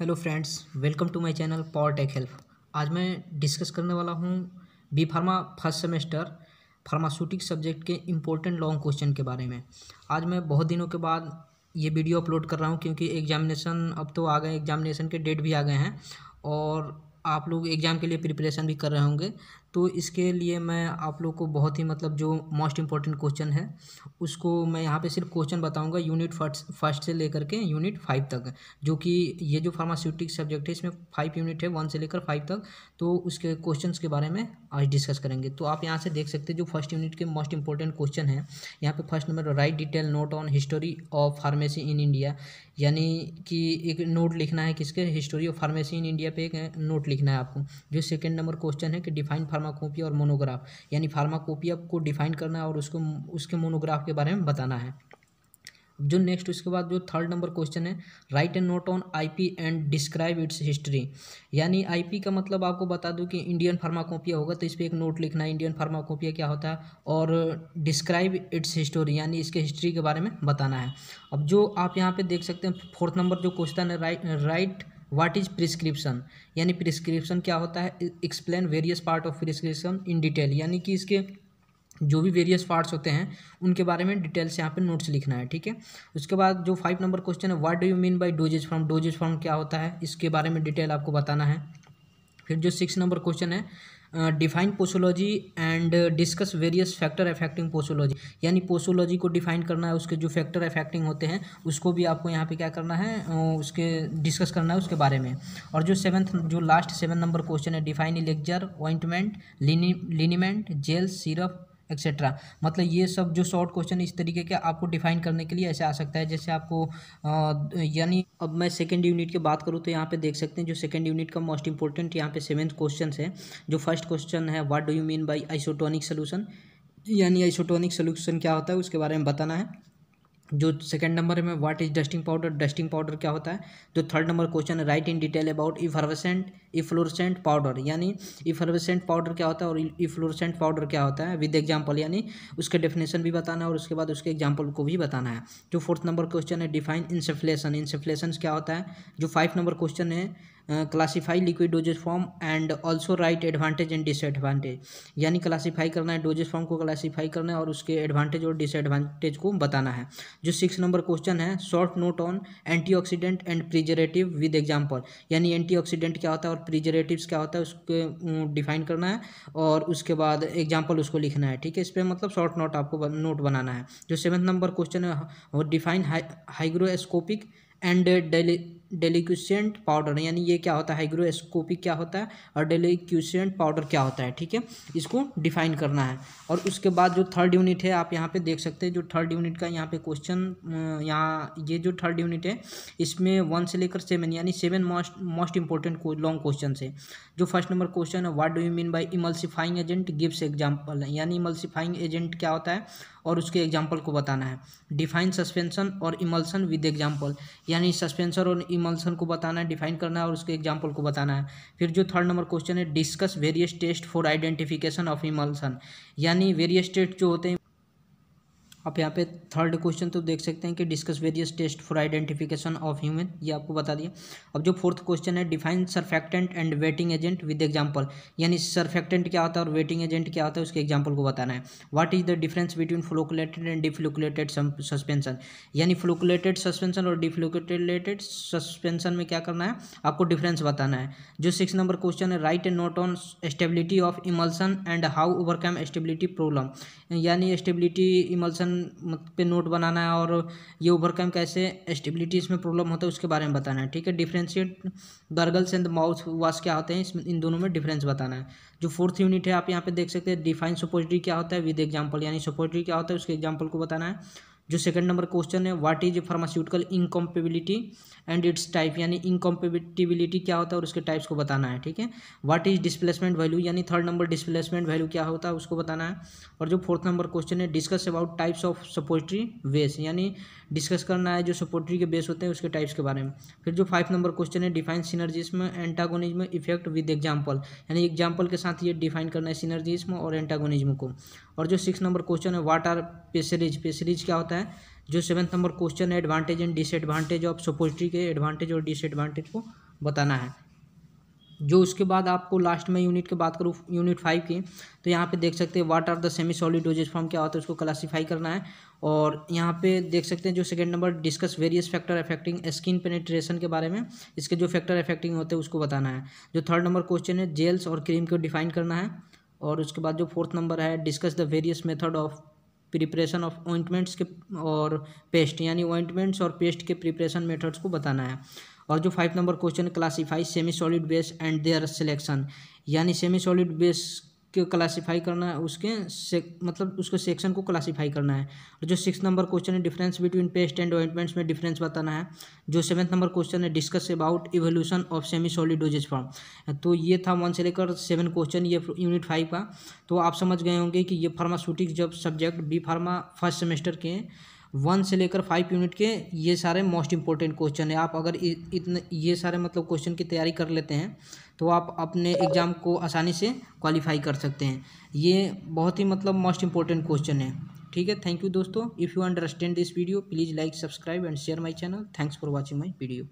hello friends welcome to my channel power tech help आज मैं discuss करने वाला हूँ B pharma first semester pharmaceutic subject के इम्पोर्टेंट लॉन्ग क्वेश्चन के बारे में आज मैं बहुत दिनों के बाद ये वीडियो अपलोड कर रहा हूँ क्योंकि एग्जामिनेशन अब तो आ गए एग्जामिनेशन के डेट भी आ गए हैं और आप लोग एग्ज़ाम के लिए प्रिपरेशन भी कर रहे होंगे तो इसके लिए मैं आप लोग को बहुत ही मतलब जो मोस्ट इम्पॉर्टेंट क्वेश्चन है उसको मैं यहाँ पे सिर्फ क्वेश्चन बताऊँगा यूनिट फर्स्ट फर्स्ट से लेकर के यूनिट फाइव तक जो कि ये जो फार्मास्यूटिक सब्जेक्ट है इसमें फाइव यूनिट है वन से लेकर फाइव तक तो उसके क्वेश्चन के बारे में आज डिस्कस करेंगे तो आप यहाँ से देख सकते हैं जो फर्स्ट यूनिट के मोस्ट इंपॉर्टेंट क्वेश्चन है यहाँ पर first number write detail note on history of pharmacy in India यानी कि एक नोट लिखना है किसके history of pharmacy in India पर एक नोट लिखना है आपको जो सेकेंड नंबर क्वेश्चन है कि डिफाइन फार्माकोपिया और मोनोग्राफ यानी फार्माकोपिया को डिफाइन करना है और उसको उसके मोनोग्राफ के बारे में बताना है जो नेक्स्ट उसके बाद जो थर्ड नंबर क्वेश्चन है write and note on IP and describe its history यानी आईपी का मतलब आपको बता दूं कि इंडियन फार्माकोपिया होगा तो इस पर एक नोट लिखना है इंडियन फार्माकोपिया क्या होता है और डिस्क्राइब इट्स हिस्टोरी यानी इसके हिस्ट्री के बारे में बताना है अब जो आप यहाँ पर देख सकते हैं फोर्थ नंबर जो क्वेश्चन है write write what is prescription यानी प्रिस्क्रिप्शन क्या होता है explain various part of prescription in detail यानी कि इसके जो भी वेरियस पार्ट्स होते हैं उनके बारे में डिटेल्स यहाँ पे नोट्स लिखना है ठीक है उसके बाद जो फाइव नंबर क्वेश्चन है what do you mean by dosage form dosage form क्या होता है इसके बारे में डिटेल आपको बताना है फिर जो सिक्स नंबर क्वेश्चन है define posology and discuss various factor affecting posology यानी पोसोलॉजी को डिफाइन करना है उसके जो फैक्टर अफेक्टिंग होते हैं उसको भी आपको यहाँ पे क्या करना है उसके डिस्कस करना है उसके बारे में और जो सेवन्थ जो लास्ट सेवन नंबर क्वेश्चन है define elixir ointment liniment gel syrup etcetera मतलब ये सब जो शॉर्ट क्वेश्चन इस तरीके के आपको डिफाइन करने के लिए ऐसे आ सकता है जैसे आपको यानी अब मैं सेकेंड यूनिट की बात करूँ तो यहाँ पे देख सकते हैं जो सेकेंड यूनिट का मोस्ट इंपॉर्टेंट यहाँ पे सेवेंथ क्वेश्चन है जो फर्स्ट क्वेश्चन है what do you mean by isotonic solution यानी आइसोटोनिक सोल्यूशन क्या होता है उसके बारे में बताना है जो सेकंड नंबर में what is dusting powder dusting powder क्या होता है जो थर्ड नंबर क्वेश्चन है write in detail about effervescent efflorescent powder यानी इफर्वेसेंट पाउडर क्या होता है और इफ्लोरसेंट पाउडर क्या होता है विद एग्जांपल यानी उसका डेफिनेशन भी बताना है और उसके बाद उसके एग्जाम्पल को भी बताना है जो फोर्थ नंबर क्वेश्चन है डिफाइन इंसफ्लेशन इंसफ्लेशन क्या होता है जो फाइव नंबर क्वेश्चन है classify liquid dosage form and also write advantage and disadvantage यानी क्लासीफाई करना है डोजेज फॉर्म को क्लासीफाई करना है और उसके एडवांटेज और डिसएडवांटेज को बताना है जो सिक्स नंबर क्वेश्चन है short note on oxidant and preservative with example यानी ऑक्सीडेंट क्या होता है और प्रिजरेटिव क्या होता है उसके डिफाइन करना है और उसके बाद एग्जाम्पल उसको लिखना है ठीक है इस पर मतलब शॉर्ट नोट आपको नोट बनाना है जो सेवन्थ नंबर क्वेश्चन है define hygroscopic and deli deliquescent powder यानी ये क्या होता है हाइग्रोस्कोपिक क्या होता है और डेलिक्यूसेंट पाउडर क्या होता है ठीक है इसको डिफाइन करना है और उसके बाद जो थर्ड यूनिट है आप यहाँ पे देख सकते हैं जो थर्ड यूनिट का यहाँ पे क्वेश्चन यहाँ ये जो थर्ड यूनिट है इसमें वन से लेकर सेवन यानी seven most most important long question है जो फर्स्ट नंबर क्वेश्चन है what do you mean by emulsifying agent gives example यानी इमल्सिफाइंग एजेंट क्या होता है और उसके एग्जाम्पल को बताना है डिफाइन सस्पेंसन और इमल्सन विद एग्जाम्पल यानी सस्पेंसन और इमल्सन को बताना है डिफाइन करना है और उसके एग्जाम्पल को बताना है फिर जो थर्ड नंबर क्वेश्चन है discuss various test for identification of emulsion यानी वेरियस टेस्ट जो होते हैं आप यहाँ पे थर्ड क्वेश्चन तो देख सकते हैं कि discuss various test for identification of human ये आपको बता दिया अब जो फोर्थ क्वेश्चन है define surfactant and wetting agent with example यानी सरफेक्टेंट क्या होता है और वेटिंग एजेंट क्या होता है उसके एग्जाम्पल को बताना है what is the difference between flocculated and deflocculated suspension यानी फ्लोकुलेटेड सस्पेंशन और डिफ्लोकुलेटेड सस्पेंशन में क्या करना है आपको डिफरेंस बताना है जो सिक्स नंबर क्वेश्चन है write and note on stability of emulsion and how overcome stability problem यानी स्टेबिलिटी इमल्सन पे नोट बनाना है और ये ओवरकम कैसे स्टेबिलिटी इसमें प्रॉब्लम होता है उसके बारे में बताना है ठीक है differentiate gargles and mouthwash क्या होते हैं इसमें इन दोनों में डिफरेंस बताना है जो फोर्थ यूनिट है आप यहाँ पे देख सकते हैं डिफाइन सपोजिटी क्या होता है विद एग्जाम्पल यानी सपोजिटी क्या होता है उसके एग्जाम्पल को बताना है जो सेकंड नंबर क्वेश्चन है what is pharmaceutical incompatibility and its type यानी इनकम्पेबिलिटी क्या होता है और उसके टाइप्स को बताना है ठीक है व्हाट इज डिस्प्लेसमेंट वैल्यू यानी थर्ड नंबर डिस्प्लेसमेंट वैल्यू क्या होता है उसको बताना है और जो फोर्थ नंबर क्वेश्चन है discuss about types of suppository base यानी डिस्कस करना है जो सपोर्ट्री के बेस होते हैं उसके टाइप्स के बारे में फिर जो फाइव नंबर क्वेश्चन है define synergism antagonism effect with example यानी एग्जाम्पल के साथ ये डिफाइन करना है सीनर्जिस्म और एंटागोनिज्म को और जो सिक्स नंबर क्वेश्चन है वाट आर पेसरीज पेसरीज क्या होता है जो सेवन्थ नंबर क्वेश्चन है advantage and disadvantage of suppository के एडवांटेज और डिसएडवांटेज को बताना है जो उसके बाद आपको लास्ट में यूनिट की बात करूँ यूनिट फाइव की तो यहाँ पे देख सकते हैं what are the semi solid dosage form क्या होता है उसको क्लासीफाई करना है और यहाँ पे देख सकते हैं जो second number discuss various factor affecting skin penetration के बारे में इसके जो फैक्टर अफेक्टिंग होते हैं उसको बताना है जो थर्ड नंबर क्वेश्चन है जेल्स और क्रीम को डिफाइन करना है और उसके बाद जो फोर्थ नंबर है discuss the various method of preparation of ointments के और पेस्ट यानी ऑइंटमेंट्स और पेस्ट के प्रिपरेशन मेथड्स को बताना है और जो five number question classify semi solid base and their selection यानी सेमी सॉलिड बेस को क्लासीफाई करना है उसके से, मतलब उसके सेक्शन को क्लासीफाई करना है और जो सिक्स नंबर क्वेश्चन है difference between paste and ointments में डिफरेंस बताना है जो सेवन्थ नंबर क्वेश्चन है discuss about evolution of semi solid dosage form तो ये था वन से लेकर सेवन क्वेश्चन ये यूनिट फाइव का तो आप समझ गए होंगे कि ये फार्मास्यूटिक्स जब subject B pharma first semester के वन से लेकर फाइव यूनिट के ये सारे मोस्ट इंपॉर्टेंट क्वेश्चन है आप अगर इतने ये सारे मतलब क्वेश्चन की तैयारी कर लेते हैं तो आप अपने एग्ज़ाम को आसानी से क्वालिफाई कर सकते हैं ये बहुत ही मतलब मोस्ट इंपॉर्टेंट क्वेश्चन है ठीक है थैंक यू दोस्तों if you understand this video please like subscribe and share my channel thanks for watching my video